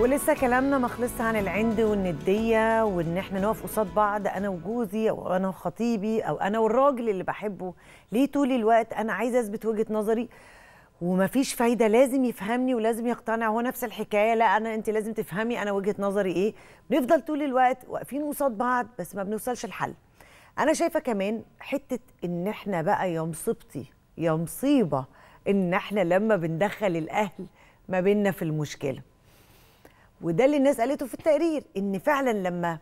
ولسه كلامنا ما خلصش عن العند والنديه وان احنا نقف قصاد بعض انا وجوزي او انا وخطيبي او انا والراجل اللي بحبه ليه طول الوقت انا عايزه اثبت وجهه نظري ومفيش فايده لازم يفهمني ولازم يقتنع هو نفس الحكايه لا انا انت لازم تفهمي انا وجهه نظري ايه بنفضل طول الوقت واقفين قصاد بعض بس ما بنوصلش الحل انا شايفه كمان حته ان احنا بقى يا مصيبتي يا مصيبه ان احنا لما بندخل الاهل ما بيننا في المشكله وده اللي الناس قالته في التقرير ان فعلا لما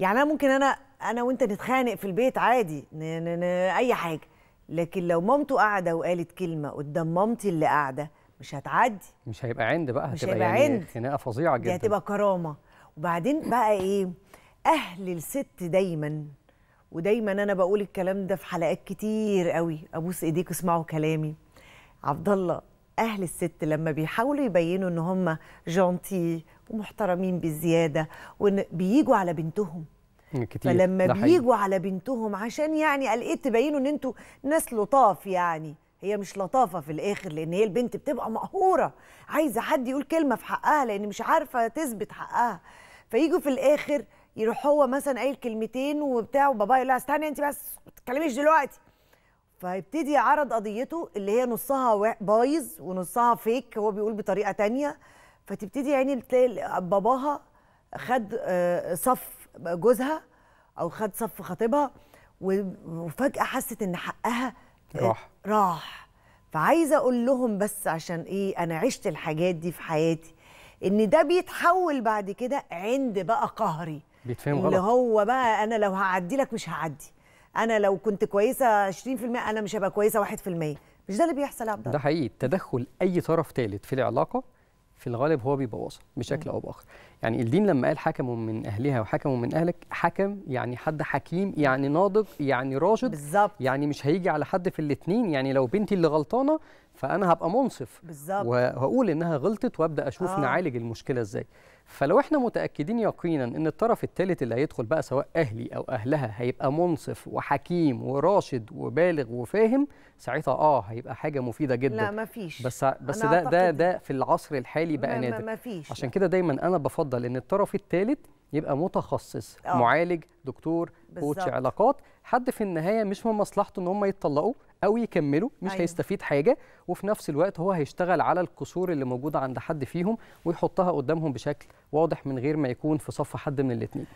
يعني انا ممكن انا انا وانت نتخانق في البيت عادي ن ن ن اي حاجه لكن لو مامته قاعده وقالت كلمه قدام مامتي اللي قاعده مش هتعدي مش هيبقى عند بقى مش هتبقى هيبقى يعني عند خناقه فظيعه جدا دي هتبقى كرامه وبعدين بقى ايه اهل الست دايما ودايما انا بقول الكلام ده في حلقات كتير قوي ابوس ايديك واسمعوا كلامي عبد الله اهل الست لما بيحاولوا يبينوا ان هم جونتي ومحترمين بزياده وان بيجوا على بنتهم كتير. فلما بيجوا على بنتهم عشان يعني ايه تبينوا ان انتوا ناس لطاف يعني هي مش لطافه في الاخر لان هي البنت بتبقى مقهوره عايزه حد يقول كلمه في حقها لان مش عارفه تثبت حقها فيجوا في الاخر يروح هو مثلا قايل كلمتين وبتاع وبابا يقول لها استني انت بس ما تتكلميش دلوقتي فيبتدي عرض قضيته اللي هي نصها بايظ ونصها فيك هو بيقول بطريقه تانية فتبتدي يعني تلاقي باباها خد آه، صف جوزها او خد صف خطيبها وفجاه حست ان حقها آه، راح راح فعايزه اقول لهم بس عشان ايه انا عشت الحاجات دي في حياتي ان ده بيتحول بعد كده عند بقى قهري بيتفهم غلط اللي هو بقى انا لو هعدي لك مش هعدي انا لو كنت كويسه 20% انا مش هبقى كويسه 1% مش ده اللي بيحصل يا عبد ده حقيقي تدخل اي طرف ثالث في العلاقه في الغالب هو بيبوظها بشكل او باخر يعني الدين لما قال حكم من اهلها وحكم من اهلك حكم يعني حد حكيم يعني ناضج يعني راشد بالزبط. يعني مش هيجي على حد في الاثنين يعني لو بنتي اللي غلطانه فانا هبقى منصف بالظبط وهقول انها غلطت وابدا اشوف آه. نعالج المشكله ازاي فلو احنا متاكدين يقينا ان الطرف الثالث اللي هيدخل بقى سواء اهلي او اهلها هيبقى منصف وحكيم وراشد وبالغ وفاهم ساعتها اه هيبقى حاجه مفيده جدا لا مفيش بس بس ده ده ده في العصر الحالي بقى نادر عشان كده دايما انا بفضل ان الطرف الثالث يبقى متخصص أوه. معالج دكتور كوتش علاقات حد في النهايه مش من مصلحته ان هم يتطلقوا او يكملوا مش أيوة. هيستفيد حاجه وفي نفس الوقت هو هيشتغل على القصور اللي موجوده عند حد فيهم ويحطها قدامهم بشكل واضح من غير ما يكون في صف حد من الاثنين